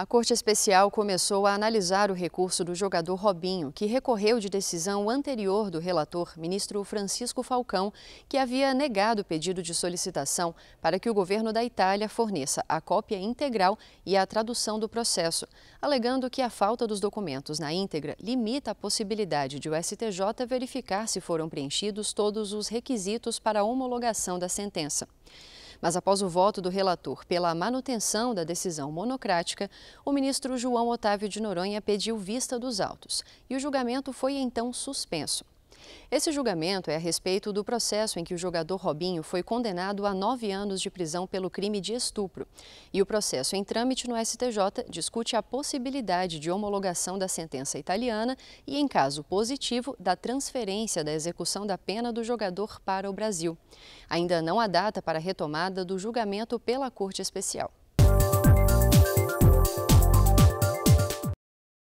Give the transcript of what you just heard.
A Corte Especial começou a analisar o recurso do jogador Robinho, que recorreu de decisão anterior do relator, ministro Francisco Falcão, que havia negado o pedido de solicitação para que o governo da Itália forneça a cópia integral e a tradução do processo, alegando que a falta dos documentos na íntegra limita a possibilidade de o STJ verificar se foram preenchidos todos os requisitos para a homologação da sentença. Mas após o voto do relator pela manutenção da decisão monocrática, o ministro João Otávio de Noronha pediu vista dos autos e o julgamento foi então suspenso. Esse julgamento é a respeito do processo em que o jogador Robinho foi condenado a nove anos de prisão pelo crime de estupro. E o processo em trâmite no STJ discute a possibilidade de homologação da sentença italiana e, em caso positivo, da transferência da execução da pena do jogador para o Brasil. Ainda não há data para a retomada do julgamento pela Corte Especial.